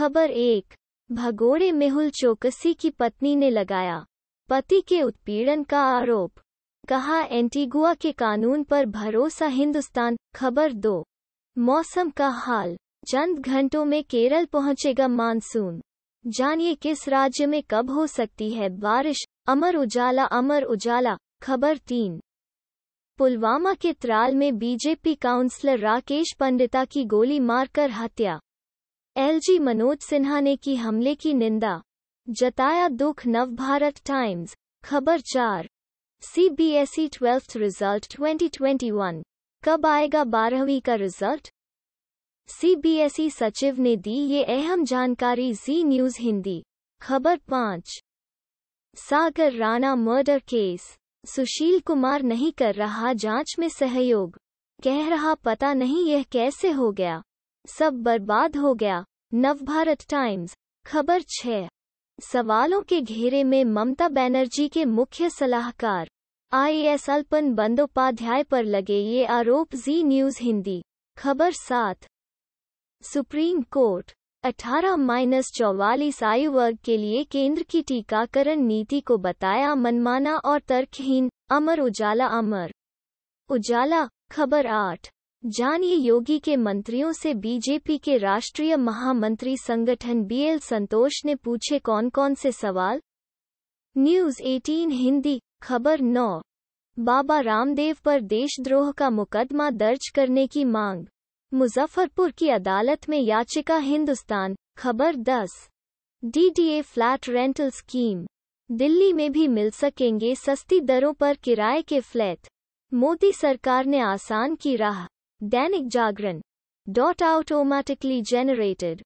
खबर एक भगोड़े मेहुल चौकसी की पत्नी ने लगाया पति के उत्पीड़न का आरोप कहा एंटीगुआ के कानून पर भरोसा हिंदुस्तान खबर दो मौसम का हाल चंद घंटों में केरल पहुंचेगा मानसून जानिए किस राज्य में कब हो सकती है बारिश अमर उजाला अमर उजाला खबर तीन पुलवामा के त्राल में बीजेपी काउंसलर राकेश पंडिता की गोली मारकर हत्या एलजी मनोज सिन्हा ने की हमले की निंदा जताया दुख नवभारत टाइम्स खबर चार सीबीएसई e ट्वेल्थ रिजल्ट 2021 कब आएगा बारहवीं का रिजल्ट सीबीएसई e सचिव ने दी ये अहम जानकारी जी न्यूज हिंदी खबर पाँच सागर राणा मर्डर केस सुशील कुमार नहीं कर रहा जांच में सहयोग कह रहा पता नहीं यह कैसे हो गया सब बर्बाद हो गया नवभारत टाइम्स खबर छह सवालों के घेरे में ममता बनर्जी के मुख्य सलाहकार आईएएस अल्पन बंदोपाध्याय पर लगे ये आरोप जी न्यूज हिंदी खबर सात सुप्रीम कोर्ट 18 माइनस चौवालीस आयु वर्ग के लिए केंद्र की टीकाकरण नीति को बताया मनमाना और तर्कहीन अमर उजाला अमर उजाला खबर आठ जानिए योगी के मंत्रियों से बीजेपी के राष्ट्रीय महामंत्री संगठन बीएल संतोष ने पूछे कौन कौन से सवाल न्यूज 18 हिंदी खबर 9 बाबा रामदेव पर देशद्रोह का मुकदमा दर्ज करने की मांग मुजफ्फरपुर की अदालत में याचिका हिंदुस्तान खबर 10 DDA flat rental scheme Delhi में भी मिल सकेंगे सस्ती दरों पर किराए के फ्लैट मोदी सरकार ने आसान की राह Danik Jagran. Dot automatically generated.